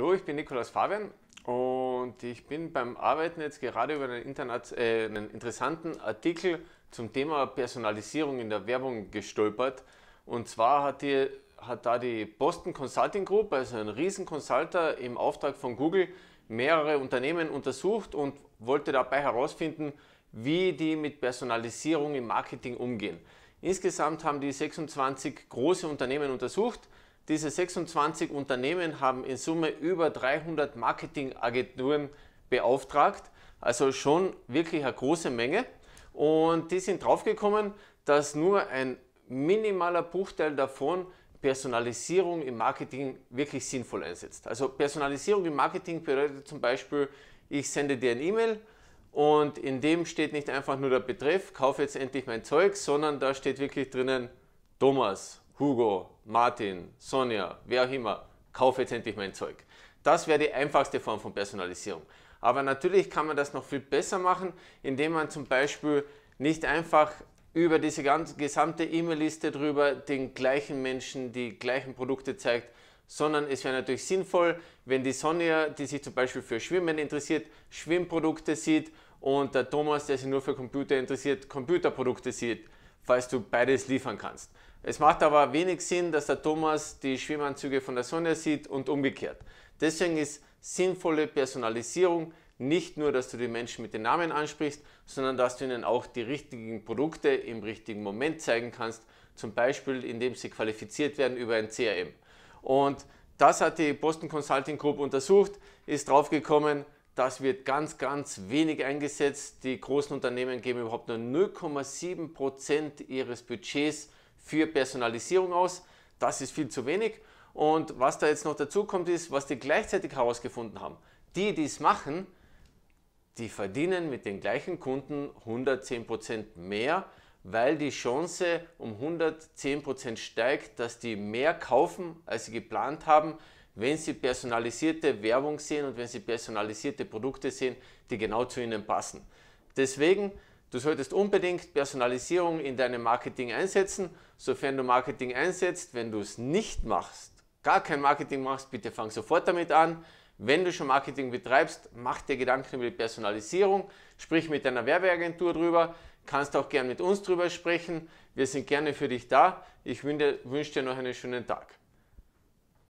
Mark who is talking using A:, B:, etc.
A: Hallo, ich bin Nikolaus Fabian und ich bin beim Arbeiten jetzt gerade über einen, äh, einen, interessanten Artikel zum Thema Personalisierung in der Werbung gestolpert. Und zwar hat, die, hat da die Boston Consulting Group, also ein Riesen-Consulter im Auftrag von Google, mehrere Unternehmen untersucht und wollte dabei herausfinden, wie die mit Personalisierung im Marketing umgehen. Insgesamt haben die 26 große Unternehmen untersucht diese 26 Unternehmen haben in Summe über 300 Marketingagenturen beauftragt, also schon wirklich eine große Menge. Und die sind draufgekommen, dass nur ein minimaler Bruchteil davon Personalisierung im Marketing wirklich sinnvoll einsetzt. Also Personalisierung im Marketing bedeutet zum Beispiel, ich sende dir ein E-Mail und in dem steht nicht einfach nur der Betreff, kauf jetzt endlich mein Zeug, sondern da steht wirklich drinnen Thomas Hugo, Martin, Sonja, wer auch immer, kauf jetzt endlich mein Zeug. Das wäre die einfachste Form von Personalisierung. Aber natürlich kann man das noch viel besser machen, indem man zum Beispiel nicht einfach über diese ganze gesamte E-Mail-Liste drüber den gleichen Menschen die gleichen Produkte zeigt, sondern es wäre natürlich sinnvoll, wenn die Sonja, die sich zum Beispiel für Schwimmen interessiert, Schwimmprodukte sieht und der Thomas, der sich nur für Computer interessiert, Computerprodukte sieht falls du beides liefern kannst. Es macht aber wenig Sinn, dass der Thomas die Schwimmanzüge von der Sonja sieht und umgekehrt. Deswegen ist sinnvolle Personalisierung nicht nur, dass du die Menschen mit den Namen ansprichst, sondern dass du ihnen auch die richtigen Produkte im richtigen Moment zeigen kannst, zum Beispiel indem sie qualifiziert werden über ein CRM. Und das hat die Boston Consulting Group untersucht, ist draufgekommen, das wird ganz, ganz wenig eingesetzt. Die großen Unternehmen geben überhaupt nur 0,7% ihres Budgets für Personalisierung aus. Das ist viel zu wenig. Und was da jetzt noch dazu kommt, ist, was die gleichzeitig herausgefunden haben. Die, die es machen, die verdienen mit den gleichen Kunden 110% mehr, weil die Chance um 110% steigt, dass die mehr kaufen, als sie geplant haben, wenn Sie personalisierte Werbung sehen und wenn Sie personalisierte Produkte sehen, die genau zu Ihnen passen. Deswegen, du solltest unbedingt Personalisierung in deinem Marketing einsetzen. Sofern du Marketing einsetzt, wenn du es nicht machst, gar kein Marketing machst, bitte fang sofort damit an. Wenn du schon Marketing betreibst, mach dir Gedanken über die Personalisierung, sprich mit deiner Werbeagentur drüber, kannst auch gern mit uns drüber sprechen. Wir sind gerne für dich da. Ich wünsche dir noch einen schönen Tag.